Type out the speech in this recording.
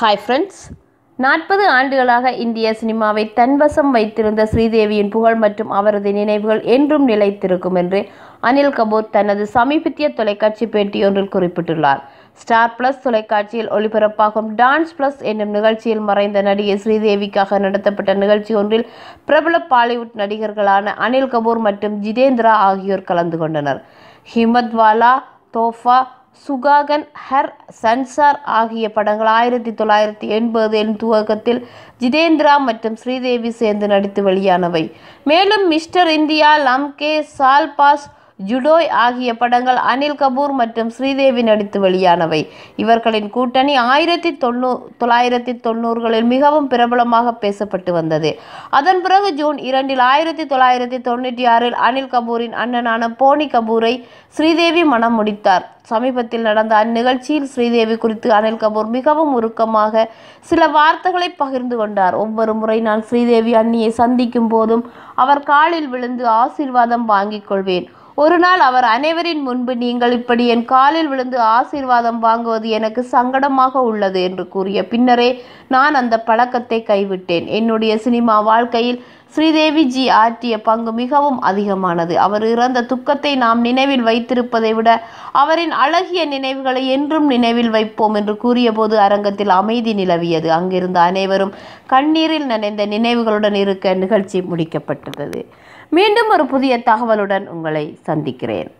hi friends நாற்பது ஆண்டுகளாக இந்திய சினிமாவை தன்வசம் வைத்திருந்த ஸ்ரீதேவியின் புகழ் மற்றும் அவரது நினைவுகள் என்றும் நிலைத்திருக்கும் என்று அனில் கபூர் தனது சமீபத்திய தொலைக்காட்சி பேட்டி ஒன்றில் குறிப்பிட்டுள்ளார் ஸ்டார் பிளஸ் தொலைக்காட்சியில் ஒளிபரப்பாகும் டான்ஸ் பிளஸ் என்னும் நிகழ்ச்சியில் மறைந்த நடிகை ஸ்ரீதேவிக்காக நடத்தப்பட்ட நிகழ்ச்சி ஒன்றில் பிரபல பாலிவுட் நடிகர்களான அனில் கபூர் மற்றும் ஜிதேந்திரா ஆகியோர் கலந்து கொண்டனர் ஹிமத்வாலா தோஃபா சுகாகன் ஹர் சன்சார் ஆகிய படங்கள் ஆயிரத்தி தொள்ளாயிரத்தி எண்பது என் துவக்கத்தில் ஜிதேந்திரா மற்றும் ஸ்ரீதேவி சேர்ந்து நடித்து வெளியானவை மேலும் மிஸ்டர் இந்தியா லம்கே சால்பாஸ் பாஸ் ஜுடோய் ஆகிய படங்கள் அனில் கபூர் மற்றும் ஸ்ரீதேவி நடித்து வெளியானவை இவர்களின் கூட்டணி ஆயிரத்தி தொண்ணூ தொள்ளாயிரத்தி தொண்ணூறுகளில் மிகவும் பிரபலமாக பேசப்பட்டு வந்தது அதன் பிறகு ஜூன் இரண்டில் ஆயிரத்தி தொள்ளாயிரத்தி தொண்ணூற்றி ஆறில் அனில் கபூரின் அண்ணனான போனி கபூரை ஸ்ரீதேவி மனம் முடித்தார் சமீபத்தில் நடந்த அந்நிகழ்ச்சியில் ஸ்ரீதேவி குறித்து அனில் கபூர் மிகவும் உருக்கமாக சில வார்த்தைகளை பகிர்ந்து கொண்டார் ஒவ்வொரு முறை நான் ஸ்ரீதேவி அண்ணியை சந்திக்கும் போதும் அவர் காலில் விழுந்து ஆசீர்வாதம் வாங்கிக் கொள்வேன் ஒரு நாள் அவர் அனைவரின் முன்பு நீங்கள் இப்படி என் காலில் விழுந்து ஆசீர்வாதம் வாங்குவது எனக்கு சங்கடமாக உள்ளது என்று கூறிய பின்னரே நான் அந்த பழக்கத்தை கைவிட்டேன் என்னுடைய சினிமா வாழ்க்கையில் ஸ்ரீதேவி ஜி ஆற்றிய பங்கு மிகவும் அதிகமானது அவர் இறந்த துக்கத்தை நாம் நினைவில் வைத்திருப்பதை விட அவரின் அழகிய நினைவுகளை என்றும் நினைவில் வைப்போம் என்று கூறியபோது அரங்கத்தில் அமைதி நிலவியது அங்கிருந்த அனைவரும் கண்ணீரில் நனைந்த நினைவுகளுடன் இருக்க நிகழ்ச்சி முடிக்கப்பட்டது மீண்டும் ஒரு புதிய தகவலுடன் உங்களை சந்திக்கிறேன்